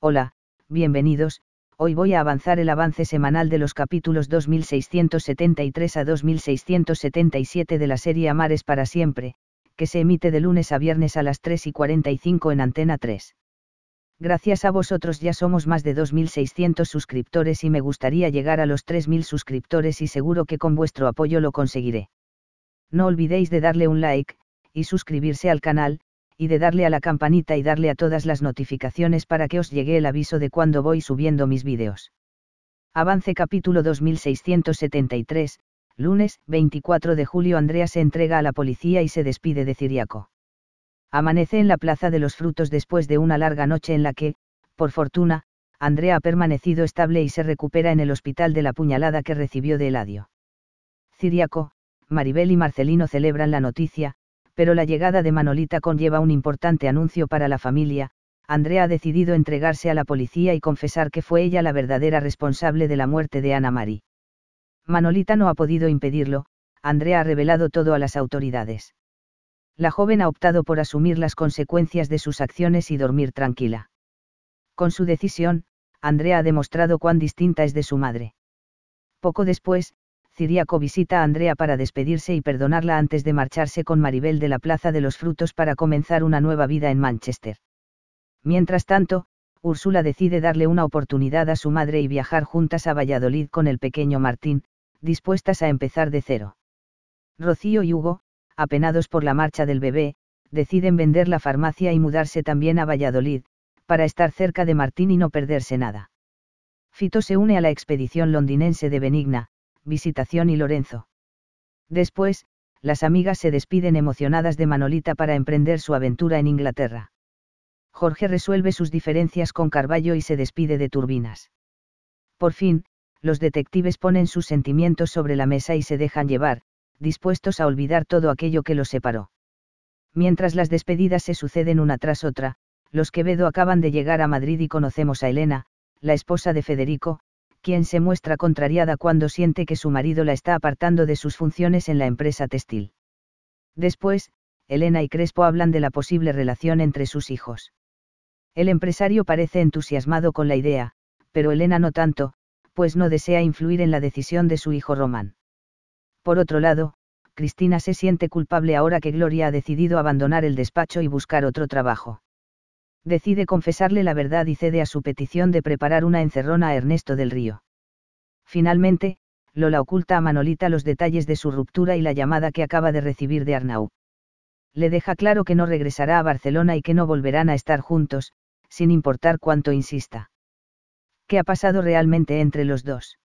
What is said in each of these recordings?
Hola, bienvenidos, hoy voy a avanzar el avance semanal de los capítulos 2673 a 2677 de la serie Amares para siempre, que se emite de lunes a viernes a las 3 y 45 en Antena 3. Gracias a vosotros ya somos más de 2.600 suscriptores y me gustaría llegar a los 3.000 suscriptores y seguro que con vuestro apoyo lo conseguiré. No olvidéis de darle un like, y suscribirse al canal, y de darle a la campanita y darle a todas las notificaciones para que os llegue el aviso de cuando voy subiendo mis vídeos. Avance capítulo 2673, lunes 24 de julio Andrea se entrega a la policía y se despide de Ciriaco. Amanece en la Plaza de los Frutos después de una larga noche en la que, por fortuna, Andrea ha permanecido estable y se recupera en el hospital de la puñalada que recibió de Eladio. Ciriaco, Maribel y Marcelino celebran la noticia, pero la llegada de Manolita conlleva un importante anuncio para la familia, Andrea ha decidido entregarse a la policía y confesar que fue ella la verdadera responsable de la muerte de Ana Mari. Manolita no ha podido impedirlo, Andrea ha revelado todo a las autoridades. La joven ha optado por asumir las consecuencias de sus acciones y dormir tranquila. Con su decisión, Andrea ha demostrado cuán distinta es de su madre. Poco después, Ciriaco visita a Andrea para despedirse y perdonarla antes de marcharse con Maribel de la Plaza de los Frutos para comenzar una nueva vida en Manchester. Mientras tanto, Úrsula decide darle una oportunidad a su madre y viajar juntas a Valladolid con el pequeño Martín, dispuestas a empezar de cero. Rocío y Hugo, apenados por la marcha del bebé, deciden vender la farmacia y mudarse también a Valladolid, para estar cerca de Martín y no perderse nada. Fito se une a la expedición londinense de Benigna, Visitación y Lorenzo. Después, las amigas se despiden emocionadas de Manolita para emprender su aventura en Inglaterra. Jorge resuelve sus diferencias con Carballo y se despide de Turbinas. Por fin, los detectives ponen sus sentimientos sobre la mesa y se dejan llevar, dispuestos a olvidar todo aquello que los separó. Mientras las despedidas se suceden una tras otra, los Quevedo acaban de llegar a Madrid y conocemos a Elena, la esposa de Federico, quien se muestra contrariada cuando siente que su marido la está apartando de sus funciones en la empresa textil. Después, Elena y Crespo hablan de la posible relación entre sus hijos. El empresario parece entusiasmado con la idea, pero Elena no tanto, pues no desea influir en la decisión de su hijo Román. Por otro lado, Cristina se siente culpable ahora que Gloria ha decidido abandonar el despacho y buscar otro trabajo decide confesarle la verdad y cede a su petición de preparar una encerrona a Ernesto del Río. Finalmente, Lola oculta a Manolita los detalles de su ruptura y la llamada que acaba de recibir de Arnau. Le deja claro que no regresará a Barcelona y que no volverán a estar juntos, sin importar cuánto insista. ¿Qué ha pasado realmente entre los dos?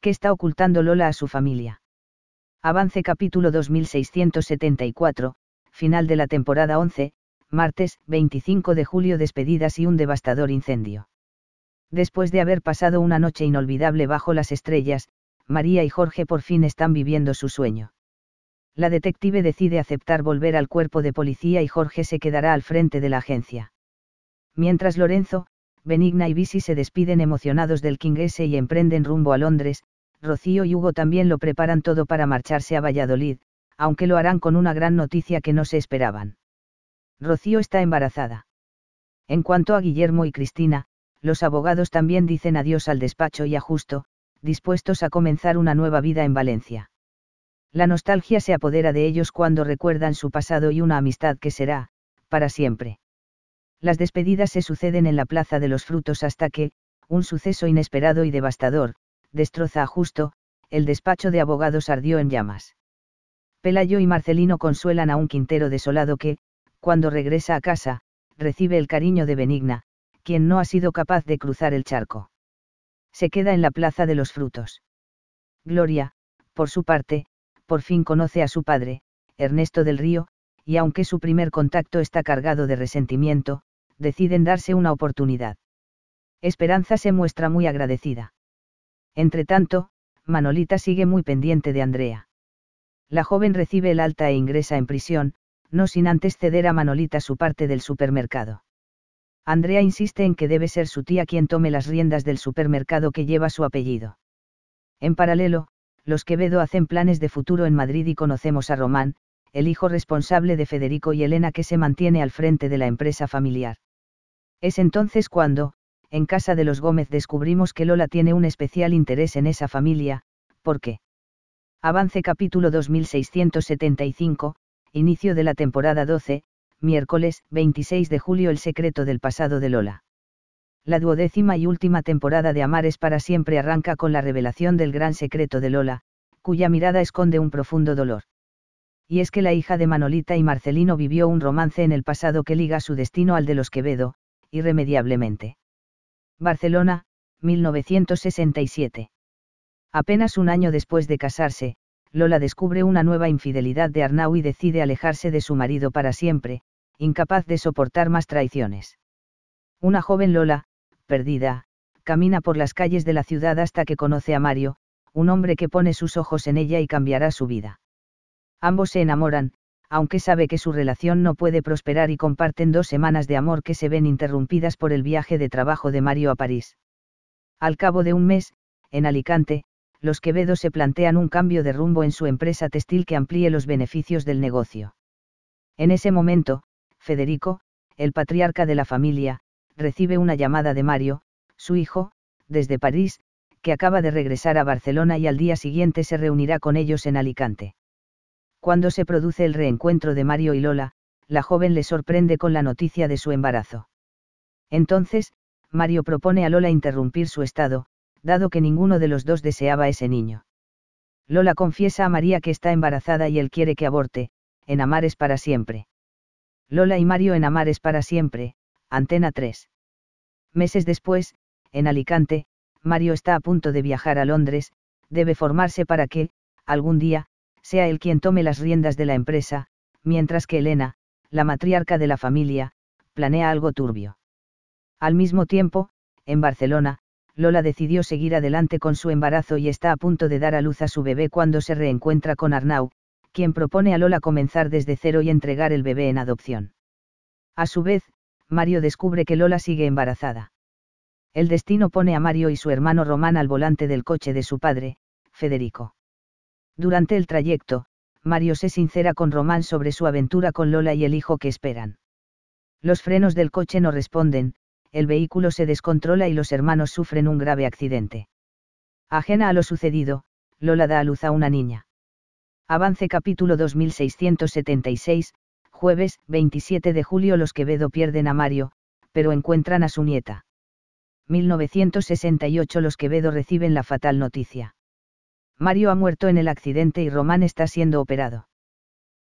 ¿Qué está ocultando Lola a su familia? Avance capítulo 2674, final de la temporada 11, martes 25 de julio despedidas y un devastador incendio. Después de haber pasado una noche inolvidable bajo las estrellas, María y Jorge por fin están viviendo su sueño. La detective decide aceptar volver al cuerpo de policía y Jorge se quedará al frente de la agencia. Mientras Lorenzo, Benigna y Bisi se despiden emocionados del King y emprenden rumbo a Londres, Rocío y Hugo también lo preparan todo para marcharse a Valladolid, aunque lo harán con una gran noticia que no se esperaban. Rocío está embarazada. En cuanto a Guillermo y Cristina, los abogados también dicen adiós al despacho y a Justo, dispuestos a comenzar una nueva vida en Valencia. La nostalgia se apodera de ellos cuando recuerdan su pasado y una amistad que será, para siempre. Las despedidas se suceden en la Plaza de los Frutos hasta que, un suceso inesperado y devastador, destroza a Justo, el despacho de abogados ardió en llamas. Pelayo y Marcelino consuelan a un Quintero desolado que, cuando regresa a casa, recibe el cariño de Benigna, quien no ha sido capaz de cruzar el charco. Se queda en la Plaza de los Frutos. Gloria, por su parte, por fin conoce a su padre, Ernesto del Río, y aunque su primer contacto está cargado de resentimiento, deciden darse una oportunidad. Esperanza se muestra muy agradecida. Entretanto, Manolita sigue muy pendiente de Andrea. La joven recibe el alta e ingresa en prisión, no sin antes ceder a Manolita su parte del supermercado. Andrea insiste en que debe ser su tía quien tome las riendas del supermercado que lleva su apellido. En paralelo, los Quevedo hacen planes de futuro en Madrid y conocemos a Román, el hijo responsable de Federico y Elena que se mantiene al frente de la empresa familiar. Es entonces cuando, en casa de los Gómez descubrimos que Lola tiene un especial interés en esa familia, porque. Avance capítulo 2675, inicio de la temporada 12, miércoles 26 de julio El secreto del pasado de Lola. La duodécima y última temporada de Amares para siempre arranca con la revelación del gran secreto de Lola, cuya mirada esconde un profundo dolor. Y es que la hija de Manolita y Marcelino vivió un romance en el pasado que liga su destino al de los Quevedo, irremediablemente. Barcelona, 1967. Apenas un año después de casarse, Lola descubre una nueva infidelidad de Arnau y decide alejarse de su marido para siempre, incapaz de soportar más traiciones. Una joven Lola, perdida, camina por las calles de la ciudad hasta que conoce a Mario, un hombre que pone sus ojos en ella y cambiará su vida. Ambos se enamoran, aunque sabe que su relación no puede prosperar y comparten dos semanas de amor que se ven interrumpidas por el viaje de trabajo de Mario a París. Al cabo de un mes, en Alicante, los Quevedo se plantean un cambio de rumbo en su empresa textil que amplíe los beneficios del negocio. En ese momento, Federico, el patriarca de la familia, recibe una llamada de Mario, su hijo, desde París, que acaba de regresar a Barcelona y al día siguiente se reunirá con ellos en Alicante. Cuando se produce el reencuentro de Mario y Lola, la joven le sorprende con la noticia de su embarazo. Entonces, Mario propone a Lola interrumpir su estado, dado que ninguno de los dos deseaba ese niño. Lola confiesa a María que está embarazada y él quiere que aborte, en Amares para siempre. Lola y Mario en Amares para siempre, Antena 3. Meses después, en Alicante, Mario está a punto de viajar a Londres, debe formarse para que, algún día, sea él quien tome las riendas de la empresa, mientras que Elena, la matriarca de la familia, planea algo turbio. Al mismo tiempo, en Barcelona, Lola decidió seguir adelante con su embarazo y está a punto de dar a luz a su bebé cuando se reencuentra con Arnau, quien propone a Lola comenzar desde cero y entregar el bebé en adopción. A su vez, Mario descubre que Lola sigue embarazada. El destino pone a Mario y su hermano Román al volante del coche de su padre, Federico. Durante el trayecto, Mario se sincera con Román sobre su aventura con Lola y el hijo que esperan. Los frenos del coche no responden, el vehículo se descontrola y los hermanos sufren un grave accidente. Ajena a lo sucedido, Lola da a luz a una niña. Avance capítulo 2676, jueves 27 de julio los Quevedo pierden a Mario, pero encuentran a su nieta. 1968 los Quevedo reciben la fatal noticia. Mario ha muerto en el accidente y Román está siendo operado.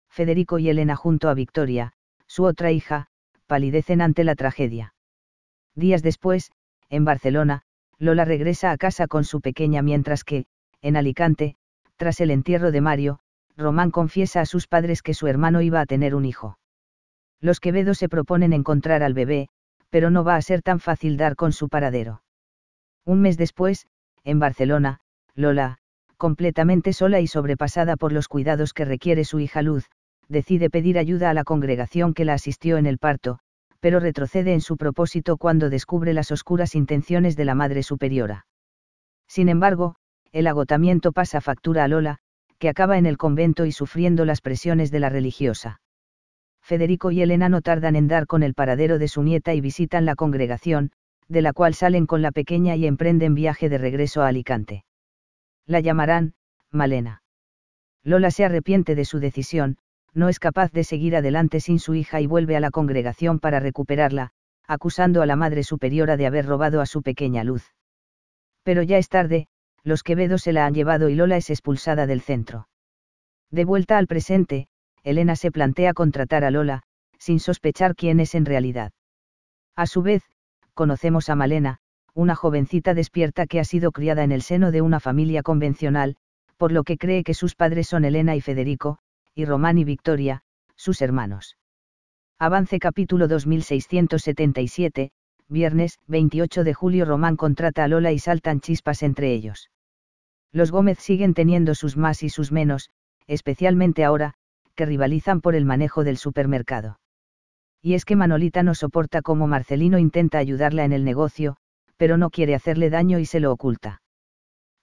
Federico y Elena junto a Victoria, su otra hija, palidecen ante la tragedia. Días después, en Barcelona, Lola regresa a casa con su pequeña mientras que, en Alicante, tras el entierro de Mario, Román confiesa a sus padres que su hermano iba a tener un hijo. Los Quevedo se proponen encontrar al bebé, pero no va a ser tan fácil dar con su paradero. Un mes después, en Barcelona, Lola, completamente sola y sobrepasada por los cuidados que requiere su hija Luz, decide pedir ayuda a la congregación que la asistió en el parto, pero retrocede en su propósito cuando descubre las oscuras intenciones de la Madre Superiora. Sin embargo, el agotamiento pasa factura a Lola, que acaba en el convento y sufriendo las presiones de la religiosa. Federico y Elena no tardan en dar con el paradero de su nieta y visitan la congregación, de la cual salen con la pequeña y emprenden viaje de regreso a Alicante. La llamarán, Malena. Lola se arrepiente de su decisión, no es capaz de seguir adelante sin su hija y vuelve a la congregación para recuperarla, acusando a la Madre Superiora de haber robado a su pequeña luz. Pero ya es tarde, los Quevedos se la han llevado y Lola es expulsada del centro. De vuelta al presente, Elena se plantea contratar a Lola, sin sospechar quién es en realidad. A su vez, conocemos a Malena, una jovencita despierta que ha sido criada en el seno de una familia convencional, por lo que cree que sus padres son Elena y Federico, y Román y Victoria, sus hermanos. Avance capítulo 2677, viernes 28 de julio Román contrata a Lola y saltan chispas entre ellos. Los Gómez siguen teniendo sus más y sus menos, especialmente ahora, que rivalizan por el manejo del supermercado. Y es que Manolita no soporta cómo Marcelino intenta ayudarla en el negocio, pero no quiere hacerle daño y se lo oculta.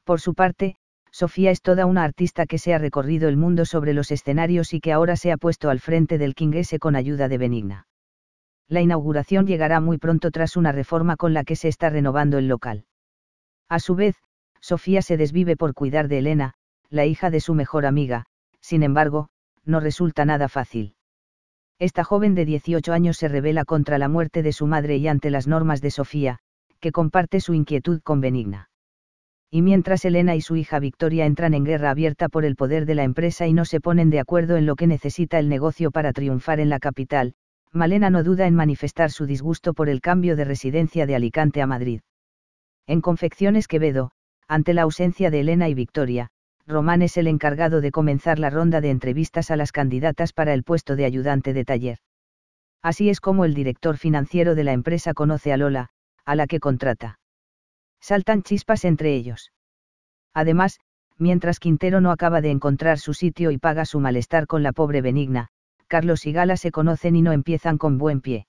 Por su parte, Sofía es toda una artista que se ha recorrido el mundo sobre los escenarios y que ahora se ha puesto al frente del King con ayuda de Benigna. La inauguración llegará muy pronto tras una reforma con la que se está renovando el local. A su vez, Sofía se desvive por cuidar de Elena, la hija de su mejor amiga, sin embargo, no resulta nada fácil. Esta joven de 18 años se revela contra la muerte de su madre y ante las normas de Sofía, que comparte su inquietud con Benigna y mientras Elena y su hija Victoria entran en guerra abierta por el poder de la empresa y no se ponen de acuerdo en lo que necesita el negocio para triunfar en la capital, Malena no duda en manifestar su disgusto por el cambio de residencia de Alicante a Madrid. En Confecciones Quevedo, ante la ausencia de Elena y Victoria, Román es el encargado de comenzar la ronda de entrevistas a las candidatas para el puesto de ayudante de taller. Así es como el director financiero de la empresa conoce a Lola, a la que contrata. Saltan chispas entre ellos. Además, mientras Quintero no acaba de encontrar su sitio y paga su malestar con la pobre Benigna, Carlos y Gala se conocen y no empiezan con buen pie.